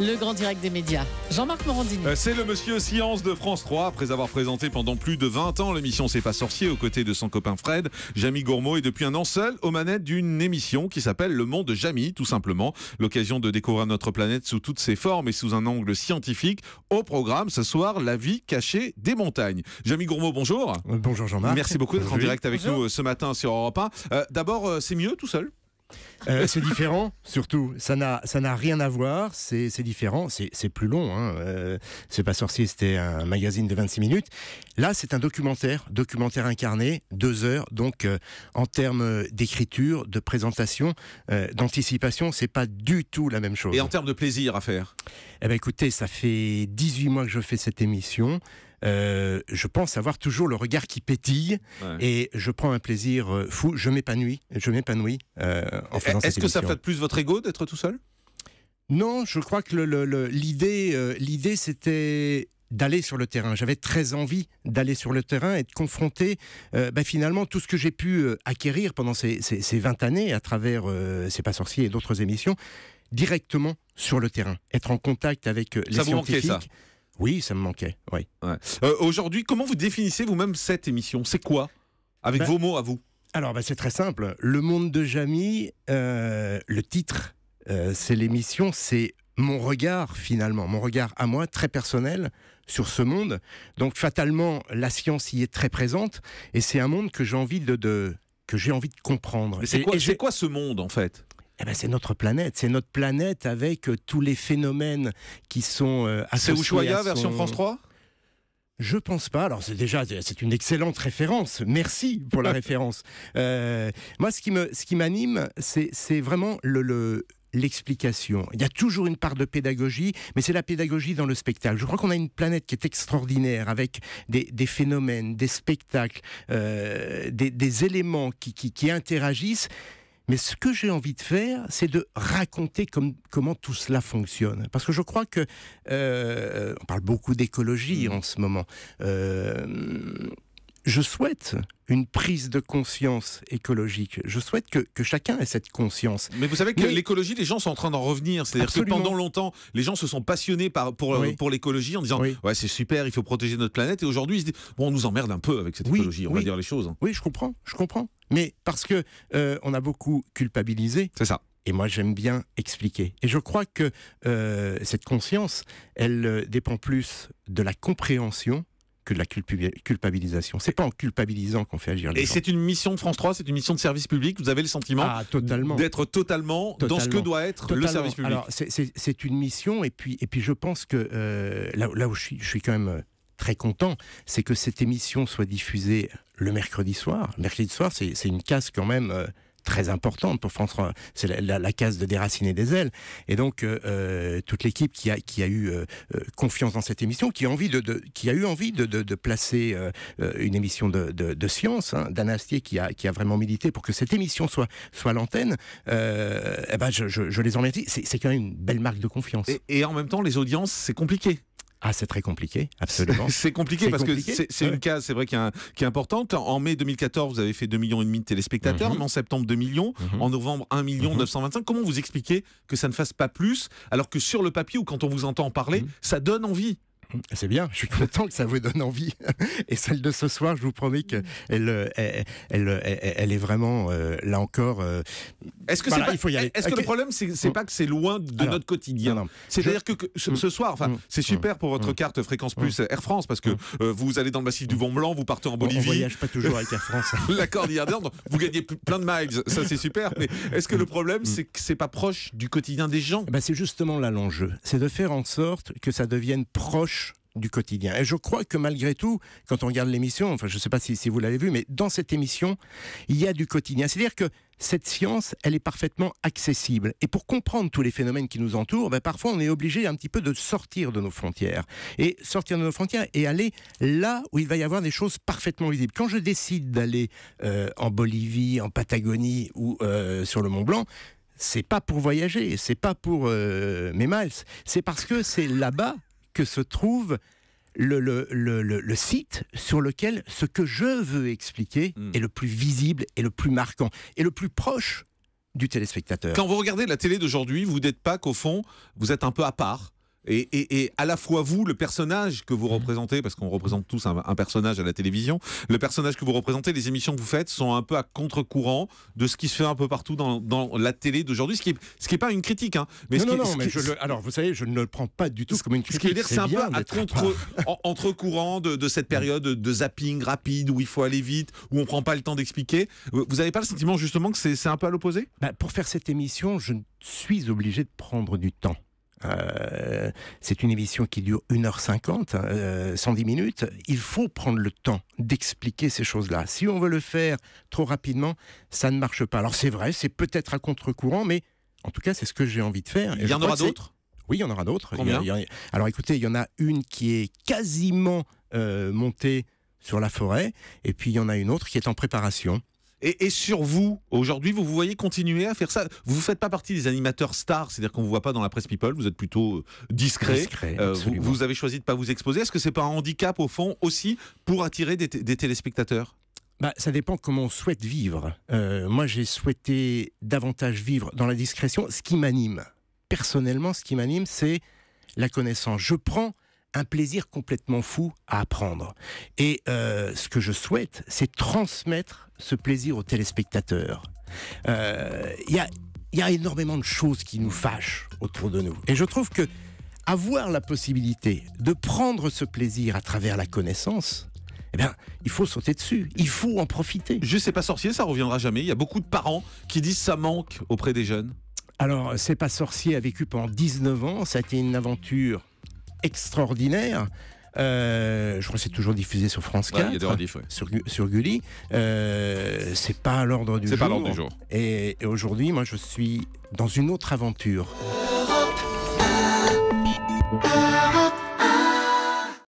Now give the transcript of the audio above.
Le grand direct des médias. Jean-Marc Morandini. Euh, c'est le monsieur Science de France 3. Après avoir présenté pendant plus de 20 ans l'émission C'est pas sorcier aux côtés de son copain Fred, Jamie Gourmaud est depuis un an seul aux manettes d'une émission qui s'appelle Le Monde de Jamie, tout simplement. L'occasion de découvrir notre planète sous toutes ses formes et sous un angle scientifique. Au programme ce soir, la vie cachée des montagnes. Jamie Gourmaud, bonjour. Euh, bonjour Jean-Marc. Merci beaucoup d'être en direct avec nous euh, ce matin sur Europe 1. D'abord, c'est mieux tout seul euh, c'est différent, surtout. Ça n'a, rien à voir. C'est, différent. C'est, plus long. Hein. Euh, c'est pas sorcier, c'était un magazine de 26 minutes. Là, c'est un documentaire, documentaire incarné, deux heures. Donc, euh, en termes d'écriture, de présentation, d'anticipation, c'est pas du tout la même chose. Et en termes de plaisir à faire Eh bien, écoutez, ça fait 18 mois que je fais cette émission. Euh, je pense avoir toujours le regard qui pétille et je prends un plaisir euh, fou. Je m'épanouis, je m'épanouis euh, en faisant Est-ce que ça fait plus votre ego d'être tout seul Non, je crois que l'idée, le, c'était d'aller sur le terrain. J'avais très envie d'aller sur le terrain et de confronter bah, finalement tout ce que j'ai pu acquérir pendant ces, 20 années à travers C'est pas sorcier et d'autres émissions directement sur le terrain. Être en contact avec les ça scientifiques. Vous ça oui, ça me manquait. Oui. Euh, aujourd'hui, comment vous définissez vous-même cette émission C'est quoi Avec bah, vos mots à vous Alors, bah, c'est très simple. Le monde de Jamie, euh, le titre, euh, c'est l'émission, c'est mon regard finalement, mon regard à moi très personnel sur ce monde. Donc fatalement, la science y est très présente et c'est un monde que j'ai envie de, de que envie de comprendre. C'est quoi, ce monde en fait eh ben, c'est notre planète. C'est notre planète avec euh, tous les phénomènes qui sont assez. Euh, associés. C'est Ushuaïa, version France 3 je pense pas. Alors c'est déjà c'est une excellente référence. Merci pour la référence. Euh, moi, ce qui me ce qui m'anime, c'est vraiment le, l'explication. Il y a toujours une part de pédagogie, mais c'est la pédagogie dans le spectacle. Je crois qu'on a une planète qui est extraordinaire, avec des, des phénomènes, des spectacles, des, des, éléments qui, qui, qui interagissent mais ce que j'ai envie de faire, c'est de raconter comme, comment tout cela fonctionne. Parce que je crois que euh, on parle beaucoup d'écologie mmh. en ce moment. Euh, je souhaite une prise de conscience écologique. Je souhaite que, que chacun ait cette conscience. Mais vous savez que l'écologie, les gens sont en train d'en revenir. C'est-à-dire que pendant longtemps, les gens se sont passionnés par, euh, pour, l'écologie en disant oui. Ouais, c'est super, il faut protéger notre planète. Et aujourd'hui, ils se disent Bon, on nous emmerde un peu avec cette écologie, on va dire les choses. Oui, je comprends, je comprends mais parce que euh, on a beaucoup culpabilisé. C'est ça. Et moi, j'aime bien expliquer. Et je crois que euh, cette conscience, elle euh, dépend plus de la compréhension que de la culpabilisation. C'est pas en culpabilisant qu'on fait agir les Et c'est une mission de France 3, c'est une mission de service public. Vous avez le sentiment ah, totalement. d'être totalement, dans ce que doit être le service public. Alors, c'est, une mission, et puis, et puis je pense que là, là, où je suis, je suis quand même très content, c'est que cette émission soit diffusée le mercredi soir. Mercredi soir, c'est une case quand même euh, très importante pour France. C'est la, case de déraciner des ailes. Et donc euh, euh, toute l'équipe qui a, qui a eu confiance dans cette émission, qui a envie de, qui a eu envie de, placer une émission de, science, hein, d'anastier qui a, vraiment milité pour que cette émission soit soit l'antenne. Eh ben, je, les en remercie. C'est quand même une belle marque de confiance. et en même temps, les audiences, c'est compliqué ah, c'est très compliqué, absolument. c'est compliqué parce que c'est une case, c'est vrai, qui est, qui est, importante. En mai 2014, vous avez fait deux millions et demi de téléspectateurs, mais mhm. en septembre 2 millions, mhm. en novembre 1 million 925. Mhm. Comment vous expliquez que ça ne fasse pas plus alors que sur le papier ou quand on vous entend parler, ça donne envie c'est bien, je suis content que ça vous donne envie. Et celle de ce soir, je vous promets qu'elle euh, elle, est vraiment, euh, là encore... Est-ce que, le problème, c'est pas que c'est loin de notre quotidien C'est-à-dire que, ce mm. soir, mm. c'est super pour votre mm. carte Fréquence Plus Air France, parce que euh, vous allez dans le massif du Mont Blanc, vous partez en Bolivie... On, voyage pas toujours avec Air France. L'accord d'hier vous gagnez plein de miles, ça c'est super, mais est-ce que le problème, c'est que c'est pas proche du quotidien des gens eh ben, C'est justement là l'enjeu, c'est de faire en sorte que ça devienne proche du quotidien. Et je crois que malgré tout, quand on regarde l'émission, enfin je ne sais pas si, vous l'avez vu, mais dans cette émission, il y a du quotidien. C'est-à-dire que cette science, elle est parfaitement accessible. Et pour comprendre tous les phénomènes qui nous entourent, ben parfois on est obligé un petit peu de sortir de nos frontières. Et sortir de nos frontières et aller là où il va y avoir des choses parfaitement visibles. Quand je décide d'aller euh, en Bolivie, en Patagonie ou euh, sur le Mont Blanc, c'est pas pour voyager, c'est pas pour euh, mes miles, c'est parce que c'est là-bas que se trouve le, site sur lequel ce que je veux expliquer hmm. est le plus visible et le plus marquant et le plus proche du téléspectateur. Quand vous regardez la télé d'aujourd'hui, vous n'êtes pas qu'au fond, vous êtes un peu à part et, à la fois vous, le personnage que vous mhm. représentez, parce qu'on représente tous un, personnage à la télévision, le personnage que vous représentez, les émissions que vous faites sont un peu à contre-courant de ce qui se fait un peu partout dans, la télé d'aujourd'hui, ce qui n'est pas une critique. Hein, non, non, non, mais alors vous savez, je ne le prends pas du tout comme une critique. dire c'est un peu à contre, entre courant de, cette période de zapping rapide où il faut aller vite, où on ne prend pas le temps d'expliquer. Vous n'avez pas le sentiment justement que c'est un peu à l'opposé bah, Pour faire cette émission, je suis obligé de prendre du temps. Euh, c'est une émission qui dure 1h50, 110 hein, euh, minutes. Il faut prendre le temps d'expliquer ces choses-là. Si on veut le faire trop rapidement, ça ne marche pas. Alors c'est vrai, c'est peut-être à contre-courant, mais en tout cas, c'est ce que j'ai envie de faire. il y en aura d'autres Oui, il y en aura d'autres. Alors écoutez, il y en a une qui est quasiment euh, montée sur la forêt, et puis il y en a une autre qui est en préparation. Et, sur vous, aujourd'hui, vous vous voyez continuer à faire ça Vous ne faites pas partie des animateurs stars, c'est-à-dire qu'on ne vous voit pas dans la presse people, vous êtes plutôt euh, discret. Euh, vous, avez choisi de ne pas vous exposer. Est-ce que ce n'est pas un handicap, au fond, aussi, pour attirer des, téléspectateurs bah, ça dépend comment on souhaite vivre. Euh, moi, j'ai souhaité davantage vivre dans la discrétion. Ce qui m'anime, personnellement, ce qui m'anime, c'est la connaissance. Je prends un plaisir complètement fou à apprendre. Et euh, ce que je souhaite, c'est transmettre ce plaisir aux téléspectateurs. Euh, il y, a énormément de choses qui nous fâchent autour de nous. Et je trouve que avoir la possibilité de prendre ce plaisir à travers la connaissance, eh bien, il faut sauter dessus, il faut en profiter. Je sais pas sorcier, ça reviendra jamais. Il y a beaucoup de parents qui disent ça manque auprès des jeunes. Alors, C'est pas sorcier a vécu pendant 19 ans, ça a été une aventure extraordinaire. Euh, je crois que c'est toujours diffusé sur France 4, sur, sur Gulli. Euh, c'est pas à l'ordre du, jour. Et, aujourd'hui, moi, je suis dans une autre aventure.